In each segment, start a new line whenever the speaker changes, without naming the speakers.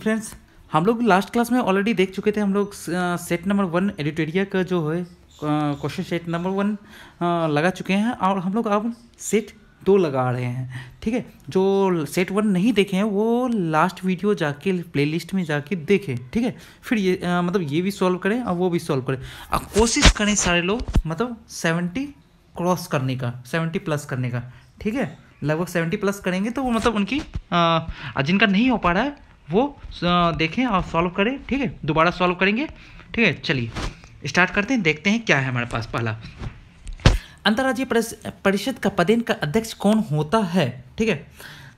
friends तो हम लोग लास्ट क्लास में ऑलरेडी देख चुके थे हम लोग सेट नंबर वन एडिटोरिया का जो है क्वेश्चन सेट नंबर वन लगा चुके हैं और हम लोग अब सेट दो लगा रहे हैं ठीक है जो सेट वन नहीं देखे हैं वो लास्ट वीडियो जाके प्लेलिस्ट में जाके देखें ठीक है फिर ये आ, uh, मतलब ये भी सॉल्व करें और वो भी सॉल्व करें और कोशिश करें सारे लोग मतलब सेवेंटी क्रॉस करने का सेवेंटी प्लस करने का ठीक है लगभग सेवेंटी प्लस करेंगे तो वो मतलब उनकी आ, uh, जिनका नहीं हो पा रहा है वो देखें और सॉल्व करें ठीक है दोबारा सॉल्व करेंगे ठीक है चलिए स्टार्ट करते हैं देखते हैं क्या है हमारे पास पहला अंतर्राज्यीय परिषद का पदेन का अध्यक्ष कौन होता है ठीक है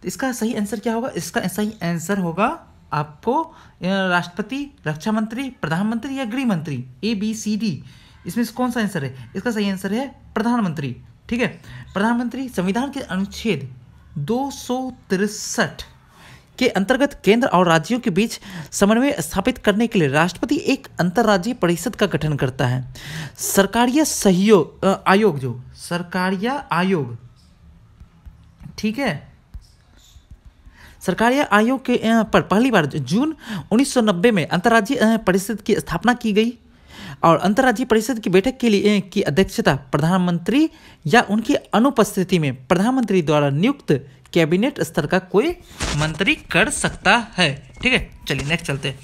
तो इसका सही आंसर क्या होगा इसका सही आंसर होगा आपको राष्ट्रपति रक्षा मंत्री प्रधानमंत्री या गृह मंत्री ए बी सी डी इसमें कौन सा आंसर है इसका सही आंसर है प्रधानमंत्री ठीक है प्रधानमंत्री संविधान के अनुच्छेद दो सौ तिरसठ के अंतर्गत केंद्र और राज्यों के बीच समन्वय स्थापित करने के लिए राष्ट्रपति एक अंतर्राज्यीय परिषद का गठन करता है सरकारी सहयोग आयोग जो सरकारी आयोग ठीक है सरकारी आयोग के पर पहली बार जून 1990 में अंतर्राज्यीय परिषद की स्थापना की गई और अंतर्राज्यीय परिषद की बैठक के लिए की अध्यक्षता प्रधानमंत्री या उनकी अनुपस्थिति में प्रधानमंत्री द्वारा नियुक्त कैबिनेट स्तर का कोई मंत्री कर सकता है ठीक है चलिए नेक्स्ट चलते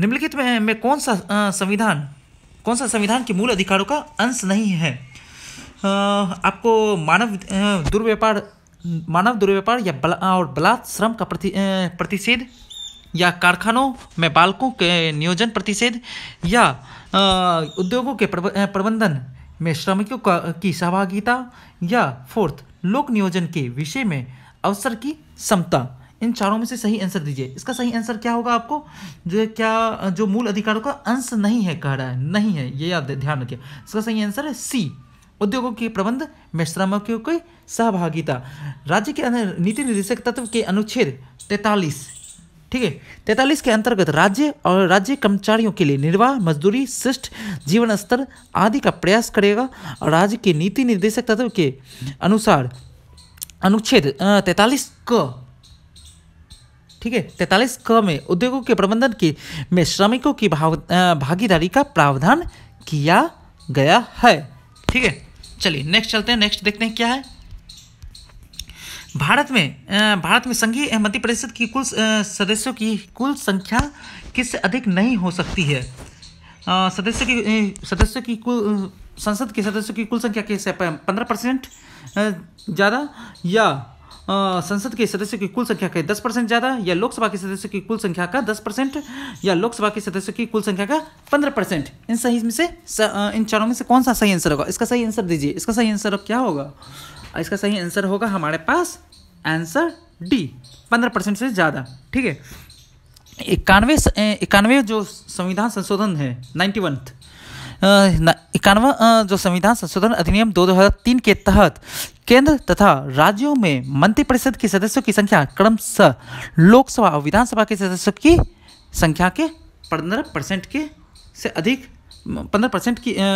निम्नलिखित में, में कौन सा संविधान कौन सा संविधान के मूल अधिकारों का अंश नहीं है आ, आपको मानव दुर्व्यापार मानव दुर्व्यापार या बला और बलात् श्रम का प्रति प्रतिषेध या कारखानों में बालकों के नियोजन प्रतिषेध या उद्योगों के प्रबंधन में श्रमिकों का की सहभागिता या फोर्थ लोक नियोजन के विषय में अवसर की समता इन चारों में से सही आंसर दीजिए इसका सही आंसर क्या होगा आपको जो क्या जो मूल अधिकारों का अंश नहीं है कह रहा है नहीं है ये याद ध्यान रखिए इसका सही आंसर है सी उद्योगों के प्रबंध में श्रमिकों की सहभागिता राज्य के नीति निर्देशक तत्व के अनुच्छेद तैतालीस ठीक है तैतालीस के अंतर्गत राज्य और राज्य कर्मचारियों के लिए निर्वाह मजदूरी शिष्ट जीवन स्तर आदि का प्रयास करेगा और राज्य के नीति निर्देशक तत्व के अनुसार अनुच्छेद तैतालीस क ठीक है तैतालीस क में उद्योगों के प्रबंधन के में श्रमिकों की भाव भागीदारी का प्रावधान किया गया है ठीक है चलिए नेक्स्ट चलते हैं नेक्स्ट देखते हैं क्या है भारत में भारत में संघीय मंत्रि परिषद की कुल सदस्यों की कुल संख्या किससे अधिक नहीं हो सकती है सदस्यों की सदस्यों की कुल संसद के सदस्यों की कुल संख्या किससे पंद्रह परसेंट ज़्यादा या संसद के सदस्यों की कुल संख्या का दस परसेंट ज़्यादा या लोकसभा के सदस्यों की कुल संख्या का दस परसेंट या लोकसभा के सदस्यों की कुल संख्या का पंद्रह परसेंट इन सही में से इन चारों में से कौन सा सही आंसर होगा इसका सही आंसर दीजिए इसका सही आंसर अब क्या होगा इसका सही आंसर होगा हमारे पास आंसर डी पंद्रह परसेंट से ज़्यादा ठीक है इक्यानवे इक्यानवे जो संविधान संशोधन है नाइन्टी इक्यानवा जो संविधान संशोधन अधिनियम 2003 के तहत केंद्र तथा राज्यों में मंत्रिपरिषद के सदस्यों की संख्या क्रमश लोकसभा और विधानसभा के सदस्यों की संख्या के पंद्रह परसेंट के से अधिक पंद्रह परसेंट की आ,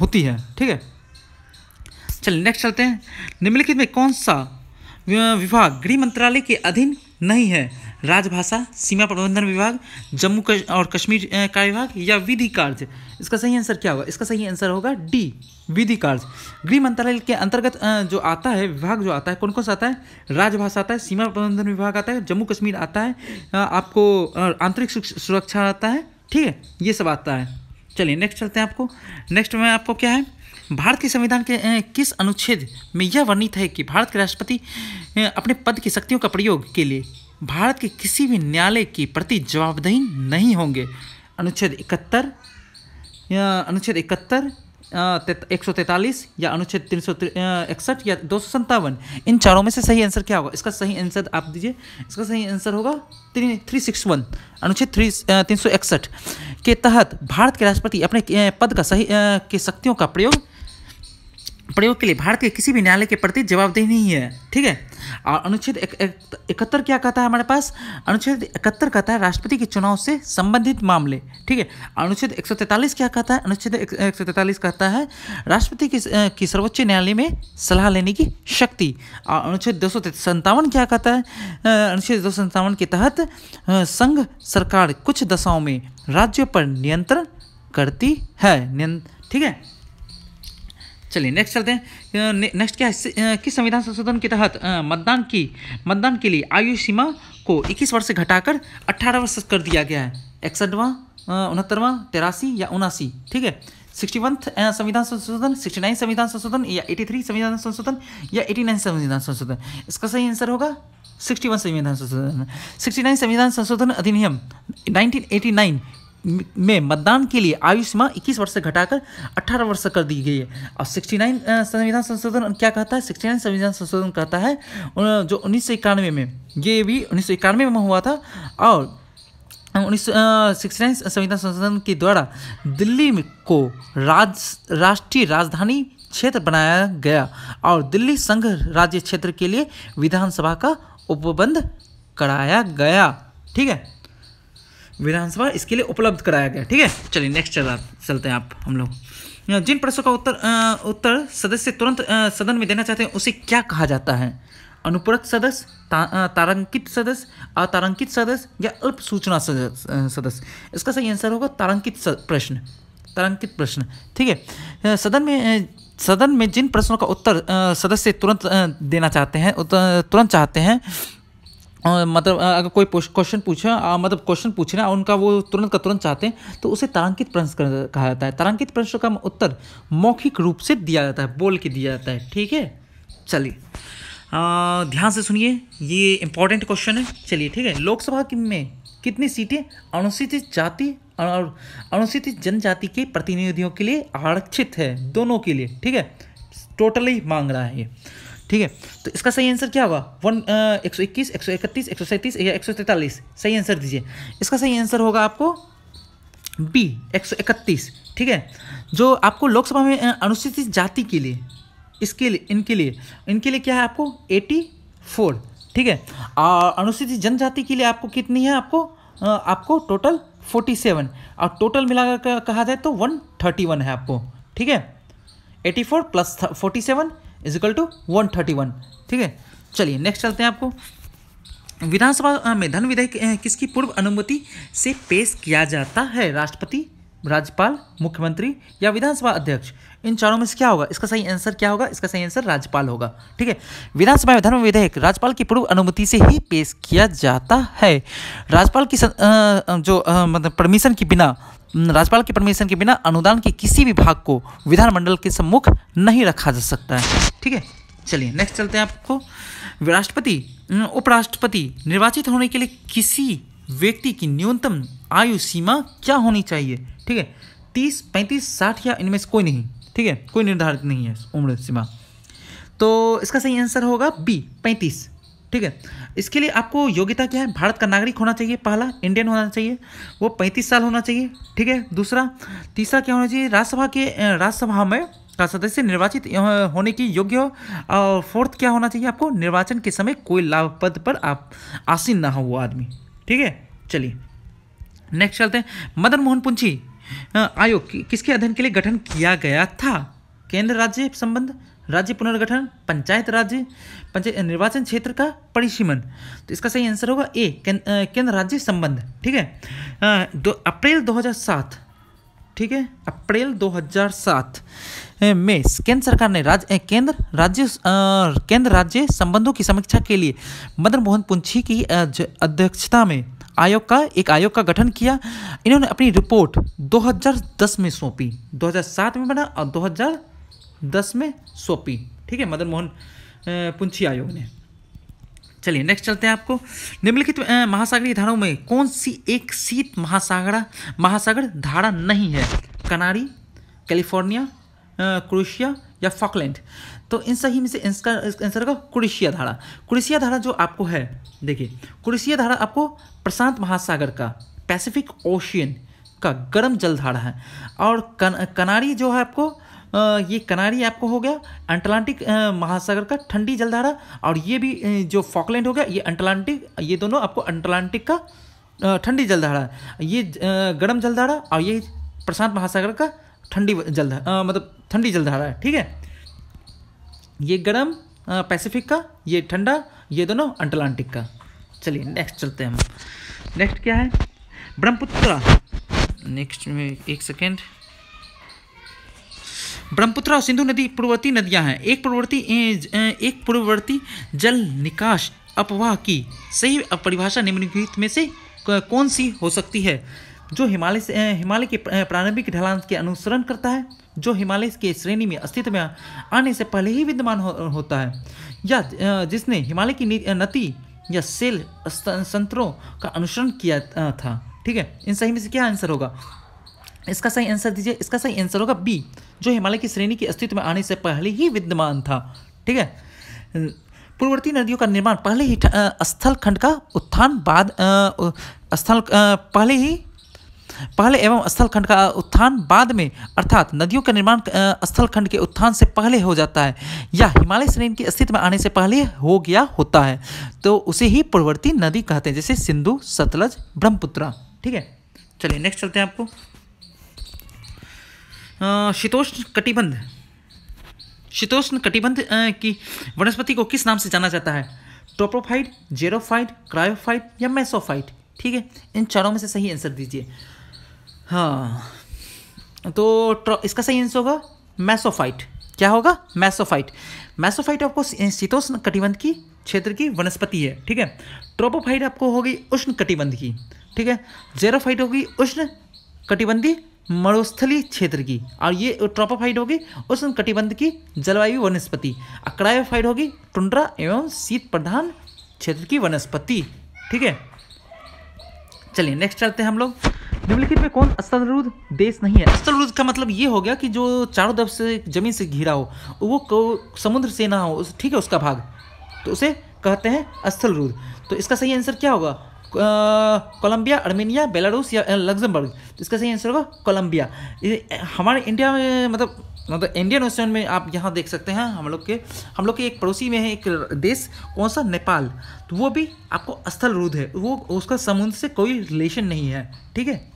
होती है ठीक है चलिए नेक्स्ट चलते हैं निम्नलिखित में कौन सा विभाग गृह मंत्रालय के अधीन नहीं है राजभाषा सीमा प्रबंधन विभाग जम्मू और कश्मीर का विभाग या विधि कार्य इसका सही आंसर क्या होगा इसका सही आंसर होगा डी विधि कार्य गृह मंत्रालय के अंतर्गत जो आता है विभाग जो आता है कौन कौन सा आता है राजभाषा आता है सीमा प्रबंधन विभाग आता है जम्मू कश्मीर आता है आपको आंतरिक सुरक्षा आता है ठीक है ये सब आता है चलिए नेक्स्ट चलते हैं आपको नेक्स्ट में आपको क्या है भारत के संविधान के किस अनुच्छेद में यह वर्णित है कि भारत के राष्ट्रपति अपने पद की शक्तियों का प्रयोग के लिए भारत के किसी भी न्यायालय के प्रति जवाबदेही नहीं होंगे अनुच्छेद इकहत्तर अनुच्छेद इकहत्तर एक सौ तैंतालीस या अनुच्छेद तीन सौ इकसठ या दो सौ सत्तावन इन चारों में से सही आंसर क्या होगा इसका सही आंसर आप दीजिए इसका सही आंसर होगा थ्री थ्री सिक्स वन अनुच्छेद थ्री तीन सौ इकसठ के तहत भारत के राष्ट्रपति अपने पद का सही की शक्तियों का प्रयोग प्रयोग के लिए भारत के किसी भी न्यायालय के प्रति जवाबदेही नहीं है ठीक है और अनुच्छेद इकहत्तर क्या कहता है हमारे पास अनुच्छेद इकहत्तर कहता है राष्ट्रपति के चुनाव से संबंधित मामले ठीक है अनुच्छेद एक क्या कहता है अनुच्छेद एक कहता है राष्ट्रपति की, की सर्वोच्च न्यायालय में सलाह लेने की शक्ति और अनुच्छेद दो क्या कहता है अनुच्छेद दो के तहत संघ सरकार कुछ दशाओं में राज्यों पर नियंत्रण करती है ठीक है चलिए नेक्स्ट चलते हैं नेक्स्ट क्या है किस संविधान संशोधन के तहत मतदान की मतदान के लिए आयु सीमा को 21 वर्ष से घटाकर 18 वर्ष कर दिया गया है इकसठवां उनहत्तरवा तिरासी या उनासी ठीक है सिक्सटी वन संविधान संशोधन सिक्सटी नाइन संविधान संशोधन या एटी थ्री संविधान संशोधन या एटी नाइन संविधान संशोधन इसका सही आंसर होगा सिक्सटी वन संविधान संशोधन सिक्सटी नाइन संविधान संशोधन अधिनियम नाइनटीन एटी नाइन में मतदान के लिए आयु सीमा 21 वर्ष से घटाकर 18 वर्ष कर दी गई है और 69 संविधान संशोधन क्या कहता है 69 संविधान संशोधन कहता है जो उन्नीस में ये भी उन्नीस में हुआ था और उन्नीस सिक्सटी नाइन संविधान संशोधन के द्वारा दिल्ली को राज राष्ट्रीय राजधानी क्षेत्र बनाया गया और दिल्ली संघ राज्य क्षेत्र के लिए विधानसभा का उपबंध कराया गया ठीक है विधानसभा इसके लिए उपलब्ध कराया गया ठीक है चलिए नेक्स्ट चला चलते हैं आप हम लोग जिन प्रश्नों का उत्तर आ, उत्तर सदस्य तुरंत आ, सदन में देना चाहते हैं उसे क्या कहा जाता है अनुपूरक सदस्य ता, सदस्य अतारंकित सदस्य या अल्प सूचना सदस्य इसका सही आंसर होगा तारंकित प्रश्न तारंकित प्रश्न ठीक है सदन में सदन में जिन प्रश्नों का उत्तर सदस्य तुरंत देना चाहते हैं तुरंत चाहते हैं मतलब अगर कोई क्वेश्चन पूछे मतलब क्वेश्चन ना उनका वो तुरंत का तुरंत चाहते हैं तो उसे तारांकित प्रश्न कहा जाता है तारांकित प्रश्न का उत्तर मौखिक रूप से दिया जाता है बोल के दिया जाता है ठीक है चलिए ध्यान से सुनिए ये इंपॉर्टेंट क्वेश्चन है चलिए ठीक है लोकसभा में कितनी सीटें अनुसूचित जाति और अनुसूचित जनजाति के प्रतिनिधियों के लिए आरक्षित है दोनों के लिए ठीक है टोटली मांग रहा है ये ठीक है तो इसका सही आंसर क्या होगा वन uh, एक सौ इक्कीस एक सौ इकतीस एक सौ सैंतीस या एक सौ तैंतालीस सही आंसर दीजिए इसका सही आंसर होगा आपको बी एक सौ इकतीस ठीक है जो आपको लोकसभा में uh, अनुसूचित जाति के लिए इसके लिए इनके लिए इनके लिए क्या है आपको एटी फोर ठीक है और अनुसूचित जनजाति के लिए आपको कितनी है आपको uh, आपको टोटल फोर्टी सेवन और टोटल मिलाकर कहा जाए तो वन थर्टी वन है आपको ठीक है eighty four plus forty seven is equal to one thirty one ठीक है चलिए नेक्स्ट चलते हैं आपको विधानसभा में धन विधेयक किसकी पूर्व अनुमति से पेश किया जाता है राष्ट्रपति राज्यपाल मुख्यमंत्री या विधानसभा अध्यक्ष इन चारों में से क्या होगा इसका सही आंसर क्या होगा इसका सही आंसर राज्यपाल होगा ठीक है विधानसभा में धर्म विधेयक राज्यपाल की पूर्व अनुमति से ही पेश किया जाता है राज्यपाल की जो मतलब परमिशन के बिना राज्यपाल के परमिशन के बिना अनुदान के किसी भी भाग को विधानमंडल के सम्मुख नहीं रखा जा सकता है ठीक है चलिए नेक्स्ट चलते हैं आपको राष्ट्रपति उपराष्ट्रपति निर्वाचित होने के लिए किसी व्यक्ति की न्यूनतम आयु सीमा क्या होनी चाहिए ठीक है तीस पैंतीस साठ या इनमें से कोई नहीं ठीक है कोई निर्धारित नहीं है उम्र सीमा तो इसका सही आंसर होगा बी पैंतीस ठीक है इसके लिए आपको योग्यता क्या है भारत का नागरिक होना चाहिए पहला इंडियन होना चाहिए वो पैंतीस साल होना चाहिए ठीक है दूसरा तीसरा क्या होना चाहिए राज्यसभा के राज्यसभा में का सदस्य निर्वाचित होने की योग्य हो और फोर्थ क्या होना चाहिए आपको निर्वाचन के समय कोई लाभ पद पर आप आसीन ना हो वो आदमी ठीक है चलिए नेक्स्ट चलते हैं मदन मोहन पुंछी आयोग किसके अध्ययन के लिए गठन किया गया था केंद्र राज्य संबंध राज्य पुनर्गठन पंचायत राज्य पंचायत निर्वाचन क्षेत्र का परिसीमन तो इसका सही आंसर होगा ए केंद्र राज्य संबंध ठीक है दो अप्रैल 2007 ठीक है अप्रैल 2007 में केंद्र सरकार ने राज्य केंद्र राज्य केंद्र राज्य संबंधों की समीक्षा के लिए मदन मोहन पुंछी की अध्यक्षता में आयोग का एक आयोग का गठन किया इन्होंने अपनी रिपोर्ट 2010 में सौंपी 2007 में बना और 2010 में सौंपी ठीक है मदन मोहन पुंछी आयोग ने चलिए नेक्स्ट चलते हैं आपको निम्नलिखित महासागरीय धाराओं में कौन सी एक शीत महासागरा महासागर धारा नहीं है कनाड़ी कैलिफोर्निया क्रोशिया या फॉकलैंड तो इन सही में से इसका आंसर होगा कुड़िशिया धारा कुड़िशिया धारा जो आपको है देखिए कुड़िशिया धारा आपको प्रशांत महासागर का पैसिफिक ओशियन का गर्म जल धारा है और कन, कनारी जो है आपको ये कनारी आपको हो गया अटलांटिक महासागर का ठंडी जलधारा और ये भी जो फॉकलैंड हो गया ये अटलांटिक ये दोनों आपको अटलांटिक का ठंडी जलधारा ये गर्म जलधारा और ये प्रशांत महासागर का ठंडी जल मतलब ठंडी जलधारा है ठीक है ये गर्म पैसिफिक का ये ठंडा ये दोनों अटलांटिक का चलिए नेक्स्ट चलते हैं हम नेक्स्ट क्या है ब्रह्मपुत्रा नेक्स्ट में एक सेकेंड ब्रह्मपुत्र और सिंधु नदी पूर्ववर्ती नदियां हैं एक पूर्ववर्ती एक पूर्ववर्ती जल निकाश अपवाह की सही परिभाषा निम्नलिखित में से कौन सी हो सकती है जो हिमालय से हिमालय के प्रारंभिक ढलान के अनुसरण करता है जो हिमालय के श्रेणी में अस्तित्व में आने से पहले ही विद्यमान हो, होता है या जिसने हिमालय की नदी या सेल संतरों का अनुसरण किया था ठीक है इन सही में से क्या आंसर होगा इसका सही आंसर दीजिए इसका सही आंसर होगा बी जो हिमालय की श्रेणी के अस्तित्व में आने से पहले ही विद्यमान था ठीक है पूर्ववर्ती नदियों का निर्माण पहले ही स्थल खंड का उत्थान बाद स्थल पहले ही पहले एवं स्थलखंड का उत्थान बाद में अर्थात नदियों का निर्माण स्थलखंड के उत्थान से पहले हो जाता है या हिमालय श्रेणी के अस्तित्व में आने से पहले हो गया होता है तो उसे ही पूर्ववर्ती नदी कहते हैं जैसे सिंधु सतलज ब्रह्मपुत्रा ठीक है चलिए नेक्स्ट चलते हैं आपको शीतोष्ण कटिबंध शीतोष्ण कटिबंध की वनस्पति को किस नाम से जाना जाता है टोप्रोफाइट जेरोफाइट क्रायोफाइट या मैसोफाइट ठीक है इन चारों में से सही आंसर दीजिए हाँ तो इसका सही आंसर होगा मैसोफाइट क्या होगा मैसोफाइट मैसोफाइट आपको शीतोष्ण कटिबंध की क्षेत्र की वनस्पति है ठीक है ट्रोपोफाइट आपको होगी उष्ण कटिबंध की ठीक है जेरोफाइट होगी उष्ण कटिबंधी मरुस्थली क्षेत्र की और ये ट्रोपोफाइट होगी उष्ण कटिबंध की जलवायु वनस्पति अक्रायोफाइट होगी टुंड्रा एवं शीत प्रधान क्षेत्र की वनस्पति ठीक है चलिए नेक्स्ट चलते हैं हम लोग निम्नलिखित में कौन अस्तलरूद देश नहीं है अस्तलरूद का मतलब ये हो गया कि जो चारों तरफ से जमीन से घिरा हो वो समुद्र से ना हो ठीक है उसका भाग तो उसे कहते हैं अस्तलरूद तो इसका सही आंसर क्या होगा कोलंबिया अर्मेनिया बेलारूस या लग्जमबर्ग तो इसका सही आंसर होगा कोलंबिया हमारे इंडिया में मतलब मतलब इंडियन ओशन में आप यहाँ देख सकते हैं हम लोग के हम लोग के एक पड़ोसी में है एक देश कौन सा नेपाल तो वो भी आपको स्थल रूद है वो उसका समुद्र से कोई रिलेशन नहीं है ठीक है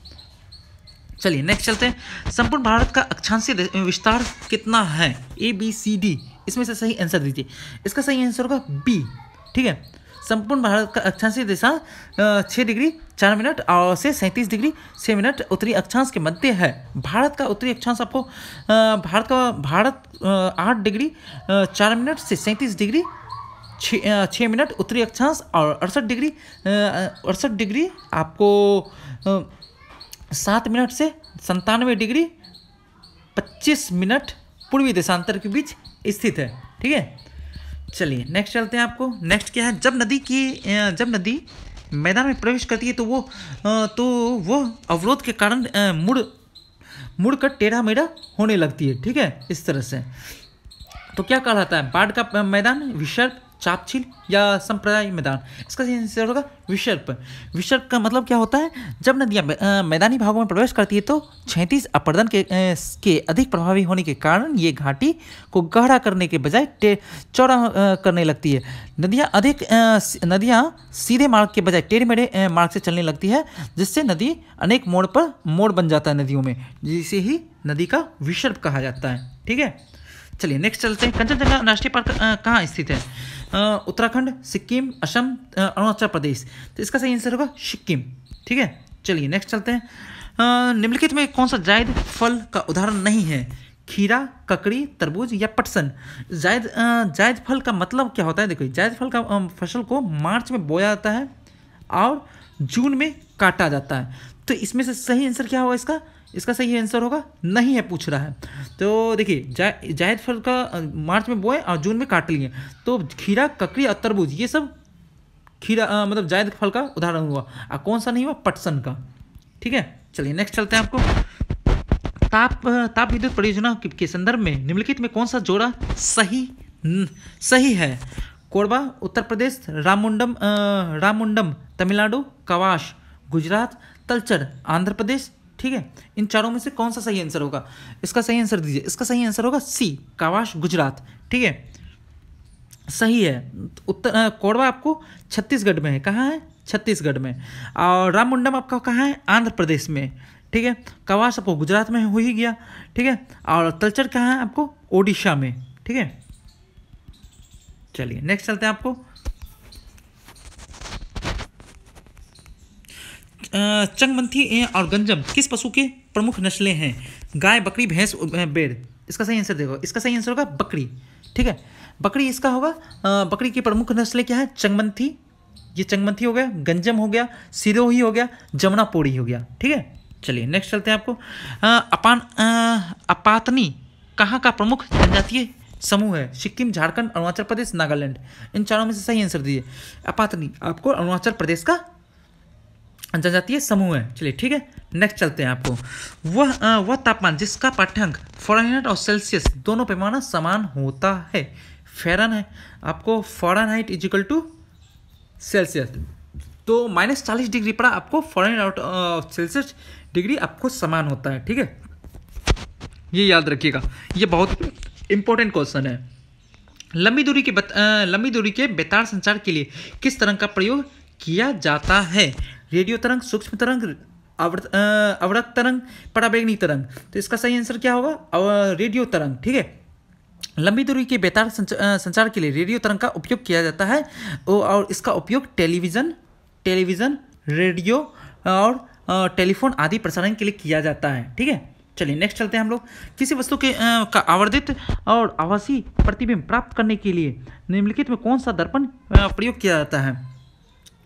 चलिए नेक्स्ट चलते हैं संपूर्ण भारत का अक्षांशीय विस्तार कितना है ए बी सी डी इसमें से सही आंसर दीजिए इसका सही आंसर होगा बी ठीक है संपूर्ण भारत का अक्षांशीय दिशा छः डिग्री चार मिनट और से सैंतीस डिग्री छः मिनट उत्तरी अक्षांश के मध्य है भारत का उत्तरी अक्षांश आपको भारत का भारत आठ डिग्री चार मिनट से सैंतीस डिग्री छः मिनट उत्तरी अक्षांश और अड़सठ डिग्री अड़सठ डिग्री आपको सात मिनट से संतानवे डिग्री पच्चीस मिनट पूर्वी देशांतर के बीच स्थित है ठीक है चलिए नेक्स्ट चलते हैं आपको नेक्स्ट क्या है जब नदी की जब नदी मैदान में प्रवेश करती है तो वो तो वो अवरोध के कारण मुड़ मुड़ कर टेढ़ा मेढ़ा होने लगती है ठीक है इस तरह से तो क्या कहलाता है बाढ़ का मैदान विसर्प चापचिल या संप्रदाय मैदान इसका आंसर होगा विशर्प विशर्प का मतलब क्या होता है जब नदियाँ मैदानी भागों में प्रवेश करती है तो छैंतीस अपर्दन के के अधिक प्रभावी होने के कारण ये घाटी को गहरा करने के बजाय चौड़ा करने लगती है नदियाँ अधिक नदियाँ सीधे मार्ग के बजाय टेढ़े मेढ़े मार्ग से चलने लगती है जिससे नदी अनेक मोड़ पर मोड़ बन जाता है नदियों में जिसे ही नदी का विशर्प कहा जाता है ठीक है चलिए नेक्स्ट चलते हैं कंचनजंगा राष्ट्रीय पार्क कहाँ स्थित है उत्तराखंड सिक्किम असम अरुणाचल प्रदेश तो इसका सही आंसर होगा सिक्किम ठीक है चलिए नेक्स्ट चलते हैं निम्नलिखित में कौन सा जायद फल का उदाहरण नहीं है खीरा ककड़ी तरबूज या पटसन जायद जायद फल का मतलब क्या होता है देखो जायद फल का फसल को मार्च में बोया जाता है और जून में काटा जाता है तो इसमें से सही आंसर क्या होगा इसका इसका सही आंसर होगा नहीं है पूछ रहा है तो देखिए जा, जायद फल का मार्च में बोए और जून में काट लिए तो खीरा ककड़ी और तरबूज ये सब खीरा आ, मतलब जायद फल का उदाहरण हुआ और कौन सा नहीं हुआ पटसन का ठीक है चलिए नेक्स्ट चलते हैं आपको ताप ताप विद्युत परियोजना के संदर्भ में निम्नलिखित में कौन सा जोड़ा सही सही है कोरबा उत्तर प्रदेश रामुंडम रामुंडम तमिलनाडु कवाश गुजरात तलचर आंध्र प्रदेश ठीक है इन चारों में से कौन सा सही आंसर होगा इसका सही आंसर दीजिए इसका सही आंसर होगा सी कावाश गुजरात ठीक है सही है उत्तर कोरबा आपको छत्तीसगढ़ में है कहाँ है छत्तीसगढ़ में और राममुंडम आपका कहाँ है आंध्र प्रदेश में ठीक है कवास आपको गुजरात में हो ही गया ठीक है और तलचर कहाँ है आपको ओडिशा में ठीक है चलिए नेक्स्ट चलते हैं आपको चंगमंथी और गंजम किस पशु के प्रमुख नस्लें हैं गाय बकरी भैंस बेर इसका सही आंसर देखो इसका सही आंसर होगा बकरी ठीक है बकरी इसका होगा बकरी की प्रमुख नस्लें क्या है चंगमंथी ये चंगमंथी हो गया गंजम हो गया सिरोही हो गया जमुनापोड़ी हो गया ठीक है चलिए नेक्स्ट चलते हैं आपको अपान अपातनी कहाँ का प्रमुख जनजातीय समूह है सिक्किम झारखंड अरुणाचल प्रदेश नागालैंड इन चारों में से सही आंसर दीजिए अपातनी आपको अरुणाचल प्रदेश का जनजातीय समूह है चलिए ठीक है नेक्स्ट चलते हैं आपको वह आ, वह तापमान जिसका पाठ्यंक फॉरनहाइट और सेल्सियस दोनों पैमाना समान होता है फेरन है आपको फॉरनहाइट इजिकल टू सेल्सियस तो माइनस चालीस डिग्री पर आपको फॉरनहाइट और सेल्सियस डिग्री आपको समान होता है ठीक है ये याद रखिएगा ये बहुत इंपॉर्टेंट क्वेश्चन है लंबी दूरी के लंबी दूरी के बेतार संचार के लिए किस तरह का प्रयोग किया जाता है रेडियो तरंग सूक्ष्म तरंग अवृत अवृत तरंग पराबैगनी तरंग तो इसका सही आंसर क्या होगा रेडियो तरंग ठीक है लंबी दूरी के बेतार संचार के लिए रेडियो तरंग का उपयोग किया जाता है और इसका उपयोग टेलीविज़न टेलीविज़न रेडियो और टेलीफोन आदि प्रसारण के लिए किया जाता है ठीक है चलिए नेक्स्ट चलते हैं हम लोग किसी वस्तु के का आवर्धित और आवासीय प्रतिबिंब प्राप्त करने के लिए निम्नलिखित में कौन सा दर्पण प्रयोग किया जाता है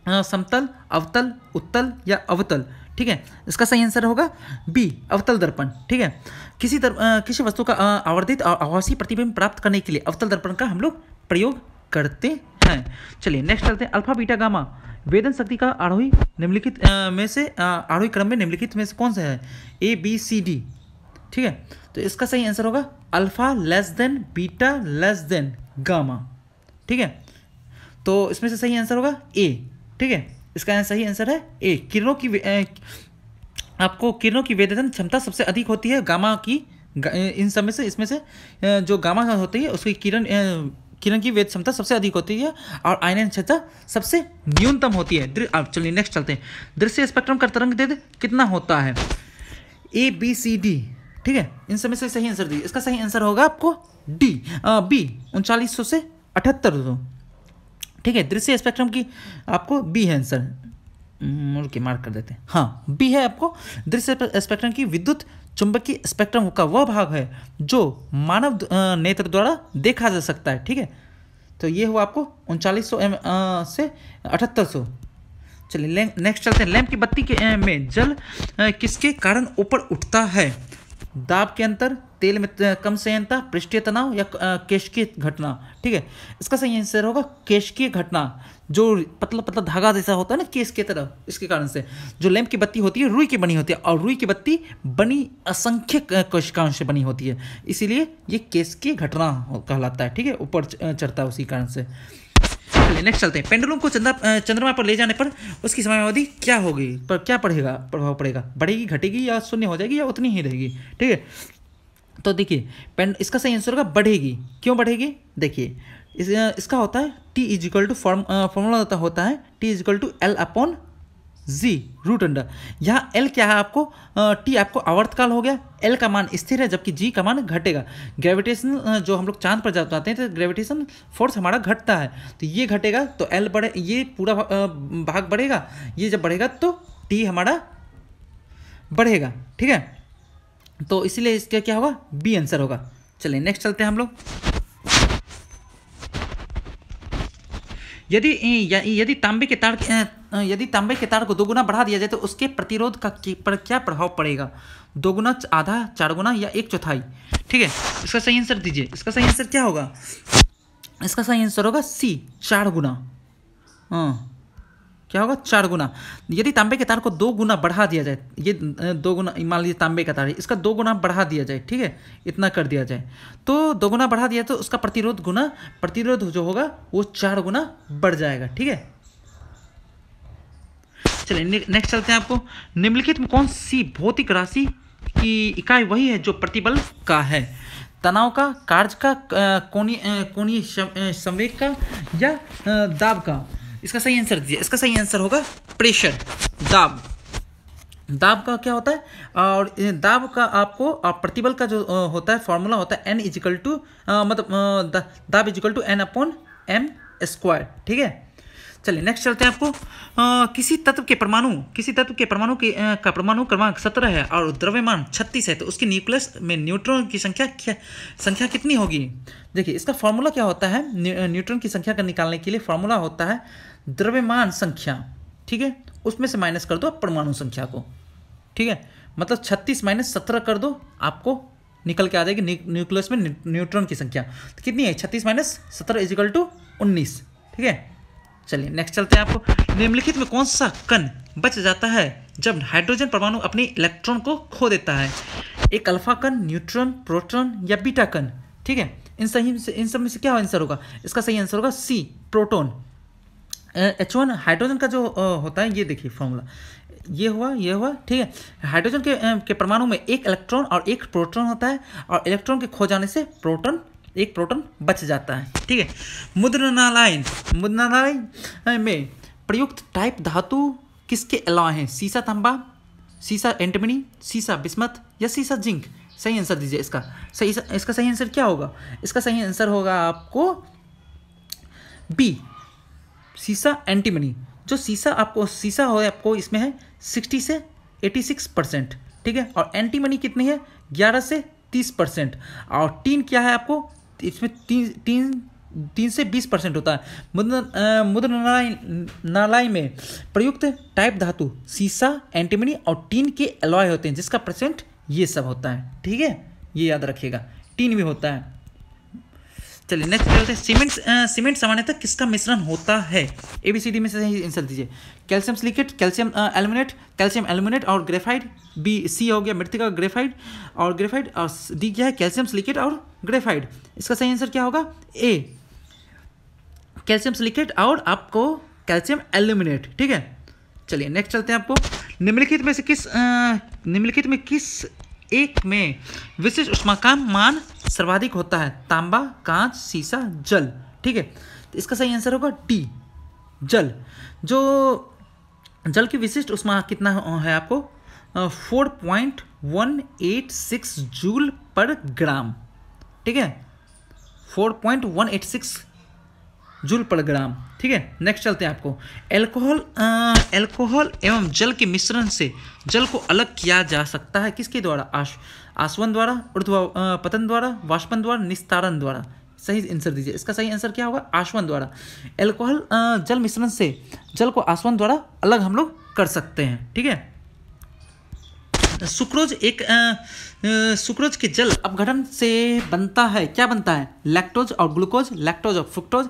समतल अवतल उत्तल या अवतल ठीक है इसका सही आंसर होगा बी अवतल दर्पण ठीक है किसी दर, आ, किसी वस्तु का आवर्धित आवासीय प्रतिबिंब प्राप्त करने के लिए अवतल दर्पण का हम लोग प्रयोग करते हैं चलिए नेक्स्ट चलते हैं अल्फा बीटा गामा वेदन शक्ति का आरोही निम्नलिखित में से आरोही क्रम में निम्नलिखित में से कौन सा है ए बी सी डी ठीक है तो इसका सही आंसर होगा alpha less than beta less than gamma ठीक है तो इसमें से सही आंसर होगा ए ठीक है इसका सही आंसर है ए किरणों की ए, आपको किरणों की वेदन क्षमता सबसे अधिक होती है गामा की इन सब में से इसमें से जो गामा होती है उसकी किरण किरण की वेद क्षमता सबसे अधिक होती है और आयन क्षमता सबसे न्यूनतम होती है अब चलिए नेक्स्ट चलते हैं दृश्य स्पेक्ट्रम का तरंग दे कितना होता है ए बी सी डी ठीक है इन सब में से सही आंसर दीजिए इसका सही आंसर होगा आपको डी बी उनचालीस से अठहत्तर ठीक है दृश्य स्पेक्ट्रम की आपको बी है आंसर के मार्क कर देते हैं हाँ बी है आपको दृश्य स्पेक्ट्रम की विद्युत चुंबकीय स्पेक्ट्रम का वह भाग है जो मानव नेत्र द्वारा देखा जा सकता है ठीक है तो ये हुआ आपको उनचालीस सौ से अठहत्तर सौ चलिए नेक्स्ट चलते हैं लैंप की बत्ती के में जल किसके कारण ऊपर उठता है दाब के अंतर तेल में कम सहनता पृष्ठीय तनाव या केशकीय घटना ठीक है इसका सही आंसर होगा केशकीय घटना जो पतला पतला धागा जैसा होता है ना केस के तरह इसके कारण से जो लैंप की बत्ती होती है रुई की बनी होती है और रुई की बत्ती बनी असंख्य कोशिकाओं से बनी होती है इसीलिए ये केस की घटना कहलाता है ठीक है ऊपर चढ़ता है उसी कारण से चलिए नेक्स्ट चलते हैं पेंडुलम को चंद्र चंद्रमा पर ले जाने पर उसकी अवधि क्या होगी पर क्या पड़ेगा प्रभाव पड़ेगा बढ़ेगी घटेगी या शून्य हो जाएगी या उतनी ही रहेगी ठीक है तो देखिए पेंड इसका सही आंसर होगा बढ़ेगी क्यों बढ़ेगी देखिए इस, इसका होता है T equal to form formula होता है T equal to L upon G root under यहाँ एल क्या है आपको टी आपको आवर्तकाल हो गया एल का मान स्थिर है जबकि जी का मान घटेगा ग्रेविटेशन जो हम लोग चांद पर जाते हैं तो ग्रेविटेशन फोर्स हमारा घटता है तो ये घटेगा तो एल बढ़े ये पूरा भाग बढ़ेगा ये जब बढ़ेगा तो टी हमारा बढ़ेगा ठीक है तो इसलिए इसका क्या होगा बी आंसर होगा चलिए नेक्स्ट चलते हैं हम लोग यदि यदि तांबे के तार यदि तांबे के तार को दोगुना बढ़ा दिया जाए तो उसके प्रतिरोध का पर क्या प्रभाव पड़ेगा दोगुना आधा चार गुना या एक चौथाई ठीक है इसका सही आंसर दीजिए इसका सही आंसर क्या होगा इसका सही आंसर होगा सी चार गुना हाँ क्या होगा चार गुना यदि तांबे के तार को दो गुना बढ़ा दिया जाए ये दो गुना मान लीजिए तांबे का तार है इसका दो गुना बढ़ा दिया जाए ठीक है इतना कर दिया जाए तो दो गुना बढ़ा दिया तो उसका प्रतिरोध गुना प्रतिरोध जो होगा वो चार गुना बढ़ जाएगा ठीक है चलिए ने, नेक्स्ट चलते हैं आपको निम्नलिखित में कौन सी भौतिक राशि की इकाई वही है जो प्रतिबल का है तनाव का कार्य का कोनी कोनी संवेग का या दाब का इसका सही आंसर दीजिए इसका सही आंसर होगा प्रेशर दाब दाब का क्या होता है और दाब का आपको आप प्रतिबल का जो होता है फॉर्मूला होता है एन इजिकल टू मतलब दाब equal to N upon M square ठीक है चलिए नेक्स्ट चलते हैं आपको आ, किसी तत्व के परमाणु किसी तत्व के परमाणु के का परमाणु क्रमांक सत्रह है और द्रव्यमान छत्तीस है तो उसकी न्यूक्लियस में न्यूट्रॉन की संख्या क्या संख्या कितनी होगी देखिए इसका फॉर्मूला क्या होता है न्यूट्रॉन की संख्या का निकालने के लिए फॉर्मूला होता है द्रव्यमान संख्या ठीक है उसमें से माइनस कर दो परमाणु संख्या को ठीक है मतलब छत्तीस माइनस सत्रह कर दो आपको निकल के आ जाएगी न्यूक्लियस में न्यूट्रॉन की संख्या तो कितनी है छत्तीस माइनस सत्रह इजिकल टू उन्नीस ठीक है चलिए नेक्स्ट चलते हैं आपको निम्नलिखित में कौन सा कण बच जाता है जब हाइड्रोजन परमाणु अपने इलेक्ट्रॉन को खो देता है एक अल्फा कण न्यूट्रॉन प्रोटॉन या बीटा कण ठीक है इन सही से इन सब में से क्या आंसर होगा इसका सही आंसर होगा C proton H one hydrogen का जो होता है ये देखिए फॉर्मूला ये हुआ ये हुआ ठीक है हाइड्रोजन के, के परमाणु में एक इलेक्ट्रॉन और एक प्रोटॉन होता है और इलेक्ट्रॉन के खो जाने से प्रोटॉन एक प्रोटॉन बच जाता है ठीक है मुद्रनालाइन मुद्रनालाइन में प्रयुक्त टाइप धातु किसके अलावा हैं सीसा तांबा सीसा एंटमनी सीसा बिस्मत या सीसा जिंक सही आंसर दीजिए इसका सही इसका सही आंसर क्या होगा इसका सही आंसर होगा आपको बी सीसा एंटीमनी जो सीसा आपको सीसा हो आपको इसमें है सिक्सटी से एटी सिक्स परसेंट ठीक है और एंटीमनी कितनी है ग्यारह से तीस परसेंट और टीन क्या है आपको इसमें तीन तीन तीन से बीस परसेंट होता है मुद्र नालाई में प्रयुक्त टाइप धातु सीसा एंटीमनी और टीन के अलॉय होते हैं जिसका परसेंट ये सब होता है ठीक है ये याद रखिएगा टीन भी होता है चलिए नेक्स्ट क्या होता है सीमेंट सीमेंट सामान्यतः किसका मिश्रण होता है ए बी सी डी में से सही आंसर दीजिए calcium silicate calcium aluminate calcium aluminate और ग्रेफाइट बी सी हो गया मृतिका ग्रेफाइट और ग्रेफाइट और डी क्या है कैल्शियम सिलिकेट और ग्रेफाइट इसका सही आंसर क्या होगा ए कैल्शियम सिलिकेट और आपको कैल्शियम एल्युमिनेट ठीक है चलिए नेक्स्ट चलते हैं आपको निम्नलिखित में से किस निम्नलिखित में किस एक में विशिष्ट उष्मा का मान सर्वाधिक होता है तांबा कांच सीसा जल ठीक है तो इसका सही आंसर होगा डी जल जो जल की विशिष्ट उष्मा कितना है आपको four point one eight six joule per gram ठीक है four point one eight six joule per ठीक है नेक्स्ट चलते हैं आपको एल्कोहल एल्कोहल एवं जल के मिश्रण से जल को अलग किया जा सकता है किसके द्वारा आश आसवन द्वारा ऊर्ध्व पतन द्वारा वाष्पन द्वारा निस्तारण द्वारा सही आंसर दीजिए इसका सही आंसर क्या होगा आसवन द्वारा एल्कोहल जल मिश्रण से जल को आसवन द्वारा अलग हम लोग कर सकते हैं ठीक है सुक्रोज एक सुक्रोज के जल अपघटन से बनता है क्या बनता है लैक्टोज और ग्लूकोज लैक्टोज और फ्रुक्टोज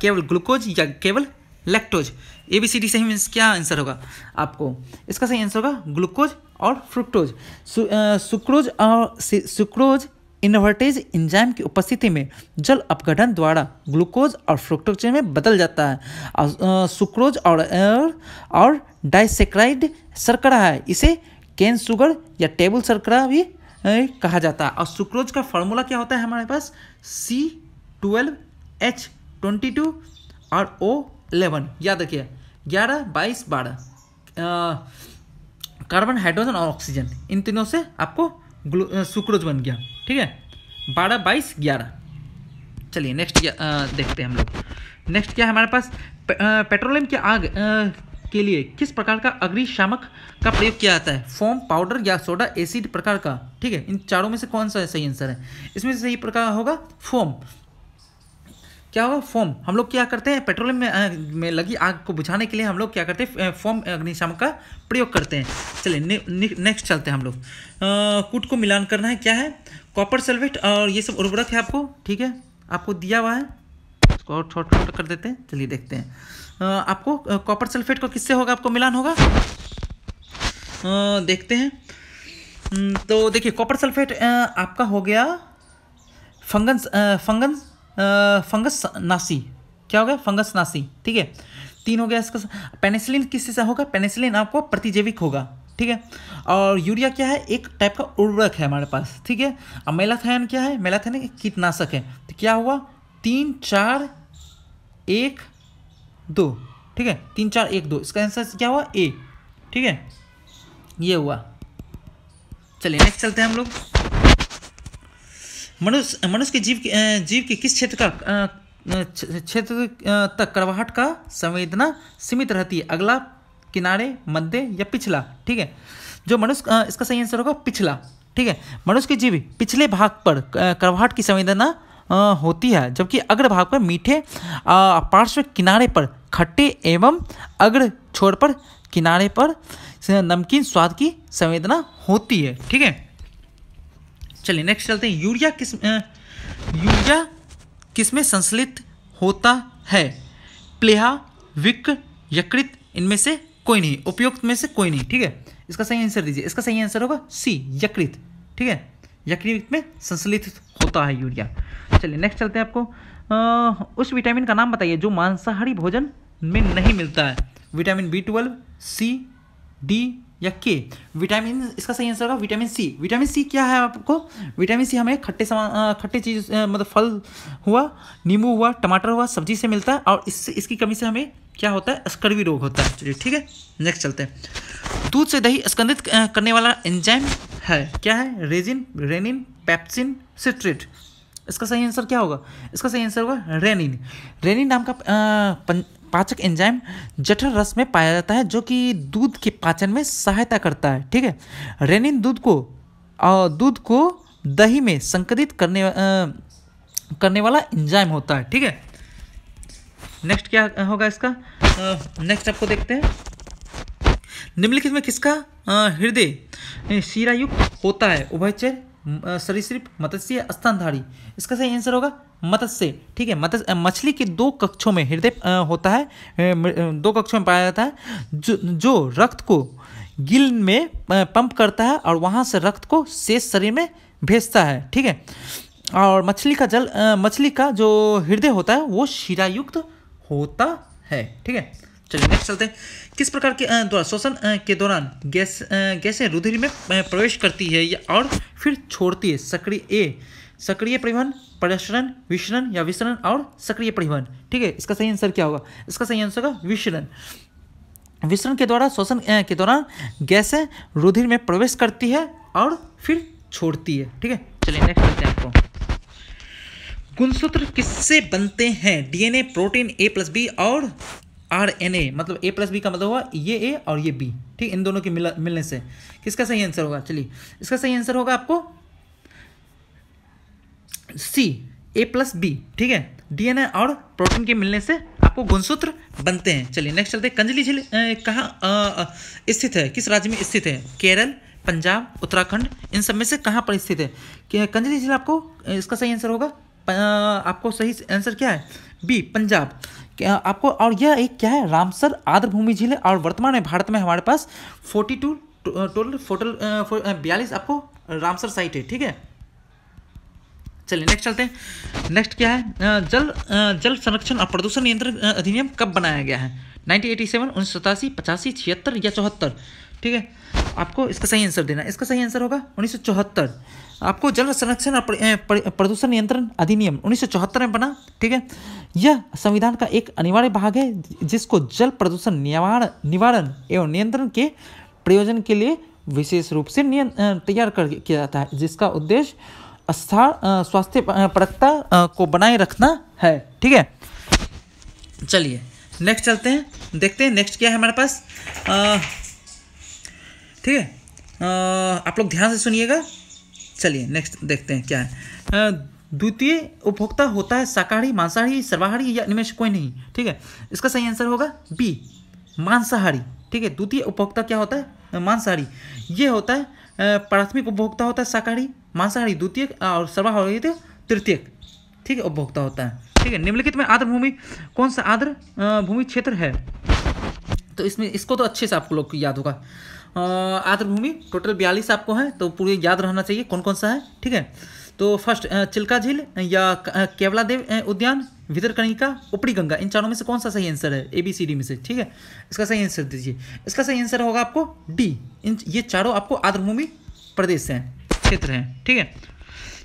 केवल ग्लूकोज या केवल lactose A B C D सही मीन्स क्या आंसर होगा आपको इसका सही आंसर होगा ग्लूकोज और फ्रुक्टोज सुक्रोज और सुक्रोज इन्वर्टेज इंजाइम की उपस्थिति में जल अपघटन द्वारा ग्लूकोज और फ्रुक्टोज में बदल जाता है और सुक्रोज और और डाइसेक्राइड सरकड़ा है इसे केन शुगर या टेबल सरकड़ा भी कहा जाता है और सुक्रोज का फॉर्मूला क्या होता है हमारे पास C twelve H twenty two और ओ एलेवन याद रखिए ग्यारह बाईस बारह कार्बन हाइड्रोजन और ऑक्सीजन इन तीनों से आपको सुक्रोज बन गया ठीक है बारह बाईस ग्यारह चलिए नेक्स्ट देखते हैं हम लोग नेक्स्ट क्या है हमारे पास पेट्रोलियम की आग के लिए किस प्रकार का अग्निशामक का प्रयोग किया जाता है फोम पाउडर या सोडा एसिड प्रकार का ठीक है इन चारों में से कौन सा सही आंसर है इसमें से सही प्रकार होगा फोम क्या होगा फोम हम लोग क्या करते हैं पेट्रोलियम में, में लगी आग को बुझाने के लिए हम लोग क्या करते हैं फोम अग्निशामक का प्रयोग करते हैं चलिए ने, ने, नेक्स्ट चलते हैं हम लोग कुट को मिलान करना है क्या है कॉपर सल्वेट और ये सब उर्वरक है आपको ठीक है आपको दिया हुआ है इसको और छोटा छोटा कर देते हैं चलिए देखते हैं आपको कॉपर सल्फेट को किससे होगा आपको मिलान होगा देखते हैं हम्म, तो देखिए कॉपर सल्फेट आपका हो गया फंगस फंगन फंगस नासी क्या हो गया फंगस नासी ठीक है तीन हो गया इसका पेनिसिलिन किससे होगा पेनिसिलिन आपको प्रतिजैविक होगा ठीक है और यूरिया क्या है एक टाइप का उर्वरक है हमारे पास ठीक है अब मेलाथायन क्या है मेलाथायन एक कीटनाशक है तो क्या हुआ तीन चार एक दो ठीक है तीन चार एक दो इसका आंसर क्या हुआ ए ठीक है ये हुआ चलिए नेक्स्ट चलते हैं हम लोग मनुष्य मनुष्य के जीव के जीव के किस क्षेत्र का क्षेत्र तक करवाहट का संवेदना सीमित रहती है अगला किनारे मध्य या पिछला ठीक है जो मनुष्य इसका सही आंसर होगा पिछला ठीक है मनुष्य के जीव पिछले भाग पर करवाहट की संवेदना होती है जबकि अग्र भाग पर मीठे पार्श्व किनारे पर खट्टे एवं अग्र छोर पर किनारे पर नमकीन स्वाद की संवेदना होती है ठीक है चलिए नेक्स्ट चलते हैं यूरिया किस यूरिया किसमें संश्लित होता है प्लेहा विक यकृत इनमें से कोई नहीं उपयुक्त में से कोई नहीं ठीक है इसका सही आंसर दीजिए इसका सही आंसर होगा सी यकृत ठीक है यकीन में संश्लेषित होता है यूरिया चलिए नेक्स्ट चलते हैं आपको आ, उस विटामिन का नाम बताइए जो मांसाहारी भोजन में नहीं मिलता है vitamin B twelve C D या के विटामिन इसका सही आंसर होगा विटामिन सी विटामिन सी क्या है आपको विटामिन सी हमें खट्टे सामान खट्टे चीज़ मतलब फल हुआ नींबू हुआ टमाटर हुआ सब्जी से मिलता है और इससे इसकी कमी से हमें क्या होता है स्कर्वी रोग होता है चलिए ठीक है नेक्स्ट चलते हैं दूध से दही स्कंदित करने वाला एंजाइम है क्या है रेजिन रेनिन पैप्सिन सिट्रेट इसका सही आंसर क्या होगा इसका सही आंसर होगा रेनिन रेनिन नाम का पाचक एंजाइम जठर रस में पाया जाता है जो कि दूध के पाचन में सहायता करता है ठीक है रेनिन दूध को दूध को दही में संकलित करने आ, करने वाला एंजाइम होता है ठीक है नेक्स्ट क्या होगा इसका नेक्स्ट आपको देखते हैं निम्नलिखित में किसका हृदय शीरायुक्त होता है उभयचर सरीसृप मत्स्य स्तनधारी इसका सही आंसर होगा मत्स्य ठीक है मत्स्य मछली के दो कक्षों में हृदय होता है दो कक्षों में पाया जाता है जो जो रक्त को गिल में पंप करता है और वहाँ से रक्त को शेष शरीर में भेजता है ठीक है और मछली का जल मछली का जो हृदय होता है वो शिरायुक्त होता है ठीक है चलिए नेक्स्ट चलते हैं किस प्रकार के द्वारा श्वसन के दौरान गैस गैसें रुधिर में प्रवेश करती है या और फिर छोड़ती है सक्रिय ए सक्रिय परिवहन प्रसरण विश्रण या विसरण और सक्रिय परिवहन ठीक है इसका सही आंसर क्या होगा इसका सही आंसर होगा विश्रण विश्रण के द्वारा श्वसन के दौरान गैसें रुधिर में प्रवेश करती है और फिर छोड़ती है ठीक है चलिए नेक्स्ट चलते हैं आपको गुणसूत्र किससे बनते हैं DNA protein A plus B और आर एन ए मतलब ए प्लस बी का मतलब हुआ ये ए और ये बी ठीक इन दोनों के मिला मिलने से किसका सही आंसर होगा चलिए इसका सही आंसर होगा आपको सी ए प्लस बी ठीक है डीएनए और प्रोटीन के मिलने से आपको गुणसूत्र बनते हैं चलिए नेक्स्ट चलते हैं कंजली झील कहाँ स्थित है किस राज्य में स्थित है केरल पंजाब उत्तराखंड इन सब में से कहाँ पर स्थित है कंजली झील आपको इसका सही आंसर होगा आपको सही आंसर क्या है बी पंजाब आपको और यह एक क्या है रामसर आर्द्रभूमि झील है और वर्तमान में भारत में हमारे पास फोर्टी टू टोटल फोटल बयालीस आपको रामसर साइट है ठीक है चलिए नेक्स्ट चलते हैं नेक्स्ट क्या है जल जल संरक्षण और प्रदूषण नियंत्रण अधिनियम कब बनाया गया है नाइनटीन एटी सेवन उन्नीस सतासी छिहत्तर या चौहत्तर ठीक है आपको इसका सही आंसर देना इसका सही आंसर होगा उन्नीस आपको जल संरक्षण प्रदूषण नियंत्रण अधिनियम उन्नीस में बना ठीक है यह संविधान का एक अनिवार्य भाग है जिसको जल प्रदूषण निवारण निवारण एवं नियंत्रण के प्रयोजन के लिए विशेष रूप से तैयार कर किया जाता है जिसका उद्देश्य स्थान स्वास्थ्य परकता को बनाए रखना है ठीक है चलिए नेक्स्ट चलते हैं देखते हैं नेक्स्ट क्या है हमारे पास ठीक है आप लोग ध्यान से सुनिएगा चलिए नेक्स्ट देखते हैं क्या है द्वितीय उपभोक्ता होता है शाकाहारी मांसाहारी सर्वाहारी या इनमें से कोई नहीं ठीक है इसका सही आंसर होगा बी मांसाहारी ठीक है द्वितीय उपभोक्ता क्या होता है मांसाहारी ये होता है प्राथमिक उपभोक्ता होता है शाकाहारी मांसाहारी द्वितीय और सर्वाहारी तृतीय ठीक है उपभोक्ता होता है ठीक है निम्नलिखित में आर्द्र भूमि कौन सा आर्द्र भूमि क्षेत्र है तो इसमें इसको तो अच्छे से आपको लोग याद होगा आर्द्रभूमि टोटल बयालीस आपको है तो पूरे याद रहना चाहिए कौन कौन सा है ठीक है तो फर्स्ट चिल्का झील या केवला देव उद्यान विदरकणिका उपड़ी गंगा इन चारों में से कौन सा सही आंसर है ए बी सी डी में से ठीक है इसका सही आंसर दीजिए इसका सही आंसर होगा आपको डी इन ये चारों आपको आर्द्रभूमि प्रदेश हैं क्षेत्र हैं ठीक है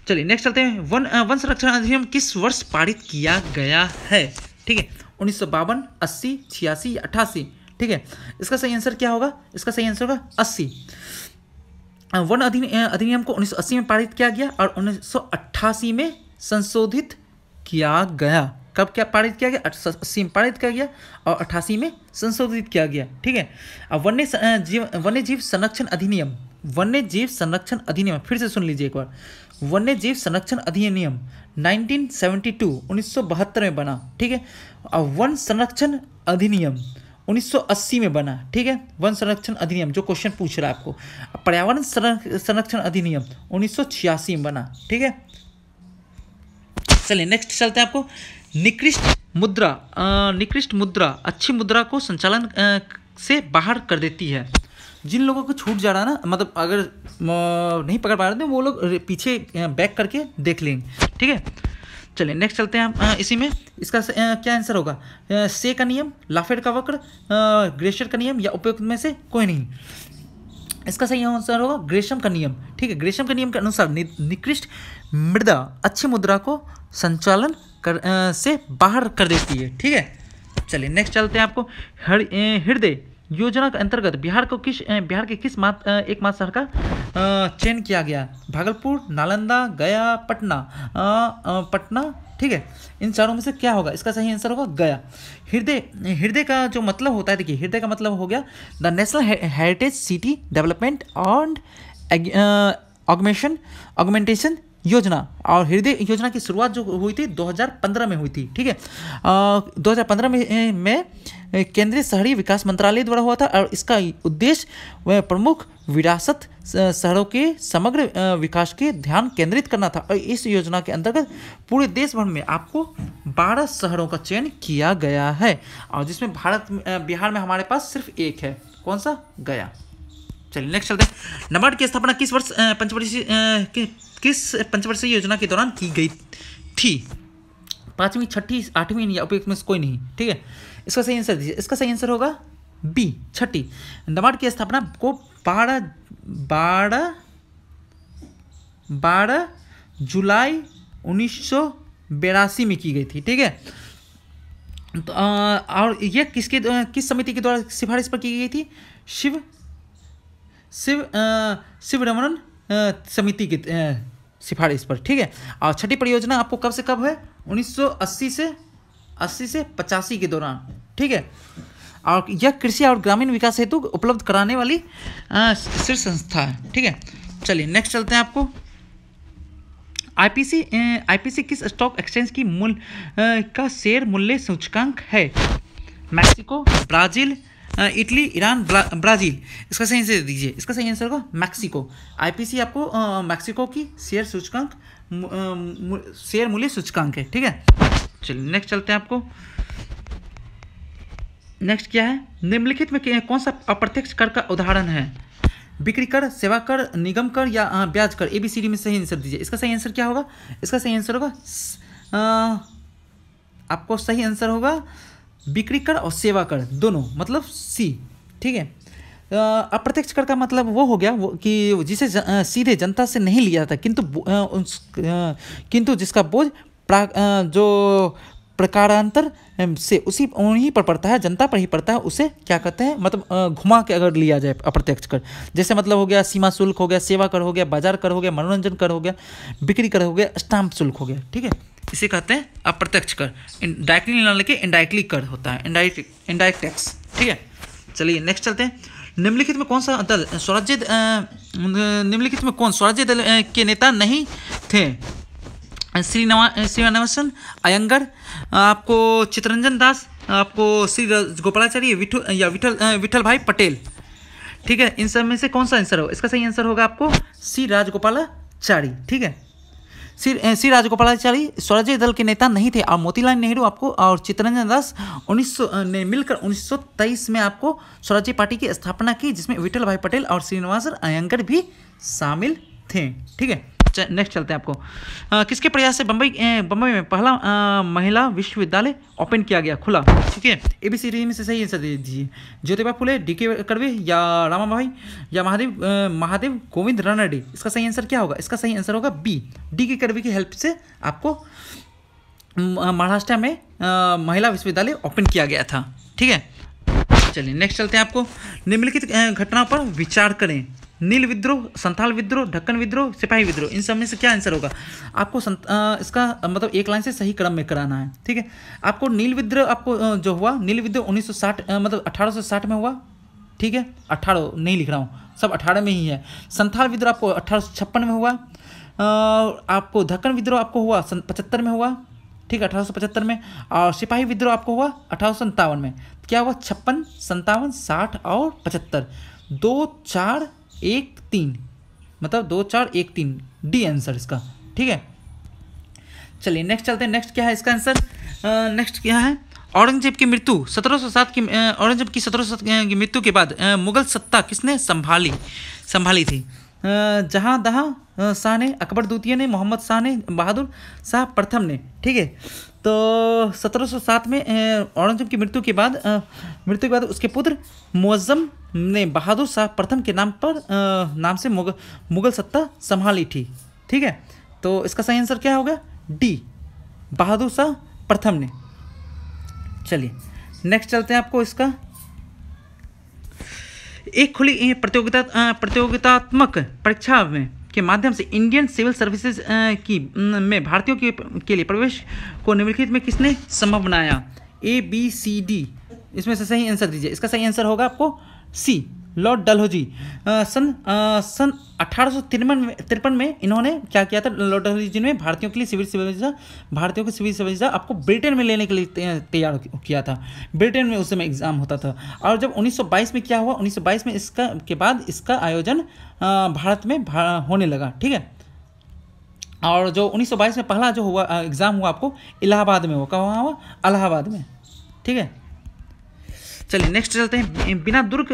चलिए नेक्स्ट चलते हैं वन वन संरक्षण अधिनियम किस वर्ष पारित किया गया है ठीक है उन्नीस सौ बावन अस्सी छियासी अट्ठासी ठीक है इसका सही आंसर क्या होगा इसका सही आंसर होगा अस्सी वन अधिनियम को 1980 में पारित किया गया और 1988 में संशोधित किया गया कब क्या पारित किया गया अस्सी में पारित किया गया और अट्ठासी में संशोधित किया गया ठीक है अब वन्य जीव वन्य जीव संरक्षण अधिनियम वन्य जीव संरक्षण अधिनियम फिर से सुन लीजिए एक बार वन्य जीव संरक्षण अधिनियम 1972 1972 में बना ठीक है अब वन संरक्षण अधिनियम 1980 में बना ठीक है वन संरक्षण अधिनियम जो क्वेश्चन पूछ रहा है आपको पर्यावरण संरक्षण अधिनियम 1986 में बना ठीक है चलिए नेक्स्ट चलते हैं आपको निकृष्ट मुद्रा निकृष्ट मुद्रा अच्छी मुद्रा को संचालन आ, से बाहर कर देती है जिन लोगों को छूट जा रहा है ना मतलब अगर नहीं पकड़ पा रहे थे वो लोग पीछे बैक करके देख लेंगे ठीक है चलिए नेक्स्ट चलते हैं हम इसी में इसका क्या आंसर होगा से का नियम लाफेड का वक्र ग्रेशर का नियम या उपयुक्त में से कोई नहीं इसका सही आंसर होगा ग्रेशम का नियम ठीक है ग्रेशम के नियम के अनुसार निकृष्ट मृदा अच्छी मुद्रा को संचालन कर आ, से बाहर कर देती है ठीक है चलिए नेक्स्ट चलते हैं आपको हृदय योजना के अंतर्गत बिहार को किस बिहार के किस मात, एक मात्र शहर का चयन किया गया भागलपुर नालंदा गया पटना आ, पटना ठीक है इन चारों में से क्या होगा इसका सही आंसर होगा गया हृदय हृदय का जो मतलब होता है देखिए हृदय का मतलब हो गया the National Heritage City Development and augmentation augmentation योजना और हृदय योजना की शुरुआत जो हुई थी 2015 में हुई थी ठीक है 2015 में में केंद्रीय शहरी विकास मंत्रालय द्वारा हुआ था और इसका उद्देश्य वह प्रमुख विरासत शहरों के समग्र विकास के ध्यान केंद्रित करना था और इस योजना के अंतर्गत पूरे देश भर में आपको बारह शहरों का चयन किया गया है और जिसमें भारत बिहार में हमारे पास सिर्फ एक है कौन सा गया चलिए नेक्स्ट चलते हैं नबार्ड की स्थापना किस वर्ष पंचवर्षीय किस पंचवर्षीय योजना के दौरान की गई थी पाँचवीं छठी आठवीं या उपयुक्त में कोई नहीं ठीक है इसका सही आंसर दीजिए इसका सही आंसर होगा बी छठी दमाड़ की स्थापना को बारह बारह बारह जुलाई उन्नीस में की गई थी ठीक है तो आ, और यह किसके किस समिति के द्वारा सिफारिश पर की गई थी शिव शिव शिव रमन समिति की सिफारिश पर ठीक है और छठी परियोजना आपको कब से कब है 1980 से अस्सी से पचासी के दौरान ठीक है और यह कृषि और ग्रामीण विकास हेतु उपलब्ध कराने वाली शीर्ष संस्था है ठीक है चलिए नेक्स्ट चलते हैं आपको आईपीसी आईपीसी किस स्टॉक एक्सचेंज की मूल का शेयर मूल्य सूचकांक है मैक्सिको ब्राजील इटली ईरान ब्रा, ब्राजील इसका सही आंसर दीजिए इसका सही आंसर होगा मैक्सिको आईपीसी आपको मैक्सिको की शेयर सूचकांक शेयर मूल्य सूचकांक है ठीक है चलिए नेक्स्ट चलते हैं आपको नेक्स्ट क्या है निम्नलिखित में कौन सा अप्रत्यक्ष कर का उदाहरण है बिक्री कर सेवा कर निगम कर या ब्याज कर ए बी सी डी में सही आंसर दीजिए इसका सही आंसर क्या होगा इसका सही आंसर होगा आपको सही आंसर होगा बिक्री कर और सेवा कर दोनों मतलब सी ठीक है अप्रत्यक्ष कर का मतलब वो हो गया वो कि जिसे ज, आ, सीधे जनता से नहीं लिया जाता किंतु किंतु जिसका बोझ जो प्रकारांतर से उसी उन्हीं पर पड़ता है जनता पर ही पड़ता है उसे क्या कहते हैं मतलब घुमा के अगर लिया जाए अप्रत्यक्ष कर जैसे मतलब हो गया सीमा शुल्क हो गया सेवा कर हो गया बाजार कर हो गया मनोरंजन कर हो गया बिक्री कर हो गया स्टाम्प शुल्क हो गया ठीक है इसे कहते हैं अप्रत्यक्ष कर डायरेक्टली ना लेके इंडायरेक्टली कर होता है इंडायरेक्ट इंडायरेक्ट टैक्स ठीक है चलिए नेक्स्ट चलते हैं निम्नलिखित में कौन सा दल स्वराज्य निम्नलिखित में कौन स्वराज्य दल के नेता नहीं थे श्रीनवा श्रीवानवासन अयंगर आपको चित्रंजन दास आपको श्री गोपालाचार्य विठु या विठल विठल भाई पटेल ठीक है इन सब में से कौन सा आंसर होगा इसका सही आंसर होगा आपको श्री राजगोपालाचारी ठीक है श्री श्री राजगोपालाचारी स्वराज्य दल के नेता नहीं थे और मोतीलाल नेहरू आपको और चित्ररंजन दास उन्नीस ने मिलकर 1923 में आपको स्वराज्य पार्टी की स्थापना की जिसमें विठल भाई पटेल और श्रीनिवास अयंकर भी शामिल थे ठीक है अच्छा नेक्स्ट चलते हैं आपको आ, किसके प्रयास से बंबई बम्बई में पहला आ, महिला विश्वविद्यालय ओपन किया गया खुला ठीक है ए बी सी में से सही आंसर दे दीजिए ज्योतिबा फुले डी के कड़वे या रामा भाई या महादेव महादेव गोविंद रानाडे इसका सही आंसर क्या होगा इसका सही आंसर होगा बी डी के कड़वे की हेल्प से आपको महाराष्ट्र में आ, महिला विश्वविद्यालय ओपन किया गया था ठीक है चलिए नेक्स्ट चलते हैं आपको निम्नलिखित घटना पर विचार करें नील विद्रोह संथाल विद्रोह ढक्कन विद्रोह सिपाही विद्रोह इन सब में से क्या आंसर होगा आपको संत, आ, इसका मतलब एक लाइन से सही क्रम में कराना है ठीक है आपको नील विद्रोह आपको जो हुआ नील विद्रोह 1960 मतलब 1860 में हुआ ठीक है 18 नहीं लिख रहा हूँ सब 18 में ही है संथाल विद्रोह आपको अठारह में हुआ आपको ढक्कन विद्रोह आपको हुआ पचहत्तर में हुआ ठीक है अठारह में और सिपाही विद्रोह आपको हुआ अठारह में क्या हुआ छप्पन संतावन साठ और पचहत्तर दो चार एक तीन मतलब दो चार एक तीन डी आंसर इसका ठीक है चलिए नेक्स्ट चलते हैं नेक्स्ट क्या है इसका आंसर नेक्स्ट क्या है औरंगजेब की मृत्यु 1707 की औरंगजेब की 1707 की मृत्यु के बाद मुगल सत्ता किसने संभाली संभाली थी जहाँ दहा शाह ने अकबर द्वितीय ने मोहम्मद शाह ने बहादुर शाह प्रथम ने ठीक है तो 1707 में औरंगजेब की मृत्यु के बाद मृत्यु के बाद उसके पुत्र मुअज्जम ने बहादुर शाह प्रथम के नाम पर नाम से मुगल मुगल सत्ता संभाली थी ठीक है तो इसका सही आंसर क्या होगा डी बहादुर शाह प्रथम ने चलिए नेक्स्ट चलते हैं आपको इसका एक खुली प्रतियोगिता प्रतियोगितात्मक परीक्षा में के माध्यम से इंडियन सिविल सर्विसेज की में भारतीयों के, के लिए प्रवेश को निम्नलिखित में किसने संभव बनाया ए बी सी डी इसमें से सही आंसर दीजिए इसका सही आंसर होगा आपको सी लॉर्ड डलहौजी सन आ, सन अठारह तिरपन में इन्होंने क्या किया था लॉर्ड डलहौजी जिन्होंने भारतीयों के लिए सिविल सर्विस भारतीयों के सिविल सर्विस आपको ब्रिटेन में लेने के लिए तैयार किया था ब्रिटेन में उस समय एग्जाम होता था और जब 1922 में क्या हुआ 1922 में इसका के बाद इसका आयोजन भारत में भा, होने लगा ठीक है और जो उन्नीस में पहला जो हुआ एग्ज़ाम हुआ आपको इलाहाबाद में हुआ कहाँ हुआ इलाहाबाद में ठीक है चलिए नेक्स्ट चलते हैं बिना दुर्ग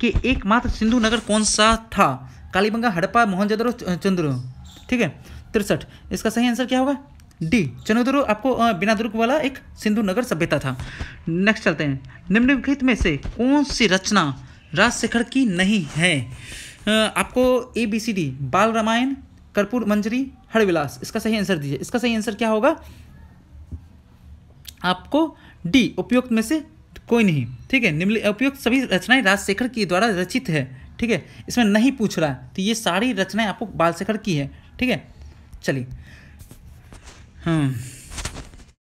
के एकमात्र सिंधु नगर कौन सा था कालीबंगा हड़प्पा मोहनजोदड़ो चंद्र ठीक है तिरसठ इसका सही आंसर क्या होगा डी चनोदरो आपको बिना दुर्ग वाला एक सिंधु नगर सभ्यता था नेक्स्ट चलते हैं निम्नलिखित में से कौन सी रचना राजशेखर की नहीं है आपको ए बी सी डी बाल रामायण कर्पूर मंजरी हरविलास इसका सही आंसर दीजिए इसका सही आंसर क्या होगा आपको डी उपयुक्त में से कोई नहीं ठीक है निम्न उपयुक्त सभी रचनाएं राजशेखर के द्वारा रचित है ठीक है इसमें नहीं पूछ रहा तो ये सारी रचनाएं आपको बालशेखर की है ठीक है चलिए हम्म